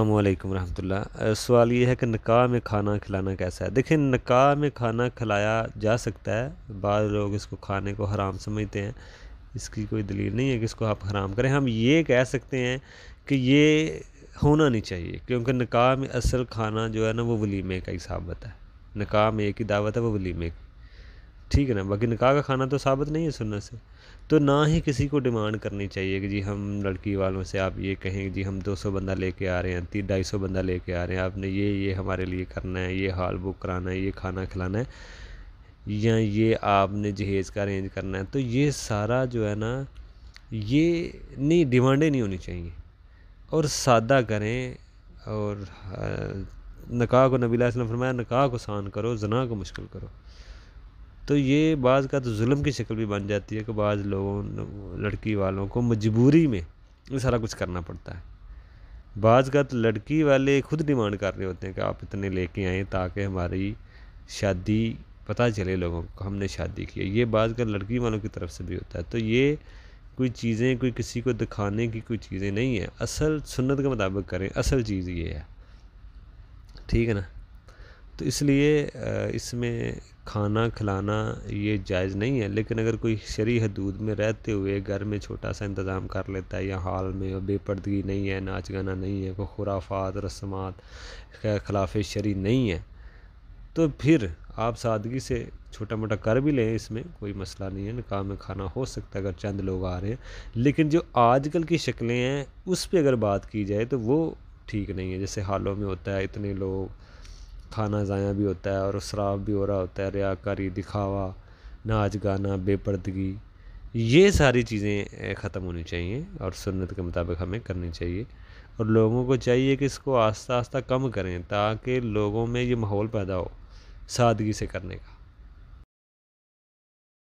अल्लाम रहमतुल्लाह सवाल ये है कि निकाह में खाना खिलाना कैसा है देखिए निकाह में खाना खिलाया जा सकता है बाद लोग इसको खाने को हराम समझते हैं इसकी कोई दलील नहीं है कि इसको आप हराम करें हम ये कह सकते हैं कि ये होना नहीं चाहिए क्योंकि निकाह में असल खाना जो है ना वो वलीमे का ही साबत है निकाह में एक ही दावत है वो वलीमे की ठीक है ना बाकी निकाह का खाना तो साबित नहीं है सुनने से तो ना ही किसी को डिमांड करनी चाहिए कि जी हम लड़की वालों से आप ये कहें जी हम 200 बंदा लेके आ रहे हैं तीन ढाई सौ बंदा लेके आ रहे हैं आपने ये ये हमारे लिए करना है ये हाल बुक कराना है ये खाना खिलाना है या ये आपने जहेज़ का अरेंज करना है तो ये सारा जो है ना ये नहीं डिमांडें नहीं होनी चाहिए और सादा करें और निकाह को नबीला फरमाया निकाह को आसान करो जना को मुश्किल करो तो ये बाज़ का तो जुल्म की शक्ल भी बन जाती है कि बाज़ लोगों लड़की वालों को मजबूरी में ये सारा कुछ करना पड़ता है बाज़ का तो लड़की वाले खुद डिमांड कर रहे होते हैं कि आप इतने लेके आएँ ताकि हमारी शादी पता चले लोगों को हमने शादी की ये बाज़ का लड़की वालों की तरफ से भी होता है तो ये कोई चीज़ें कोई किसी को दिखाने की कोई चीज़ें नहीं है असल सुन्नत के मुताबिक करें असल चीज़ ये है ठीक है ना तो इसलिए इसमें खाना खिलाना ये जायज़ नहीं है लेकिन अगर कोई शरी हदूद में रहते हुए घर में छोटा सा इंतज़ाम कर लेता है या हाल में बेपर्दगी नहीं है नाच गाना नहीं है कोई खुराफात रस्मात खिलाफ शरी नहीं है तो फिर आप सादगी से छोटा मोटा कर भी लें इसमें कोई मसला नहीं है निकाह में खाना हो सकता है अगर चंद लोग आ रहे हैं लेकिन जो आजकल की शक्लें हैं उस पर अगर बात की जाए तो वो ठीक नहीं है जैसे हालों में होता है इतने लोग खाना ज़ाया भी होता है और शराब भी हो रहा होता है रियाकारी दिखावा नाच गाना बेपर्दगी ये सारी चीज़ें ख़त्म होनी चाहिए और सुन्नत के मुताबिक हमें करनी चाहिए और लोगों को चाहिए कि इसको आस्ता आस्ता कम करें ताकि लोगों में ये माहौल पैदा हो सादगी से करने का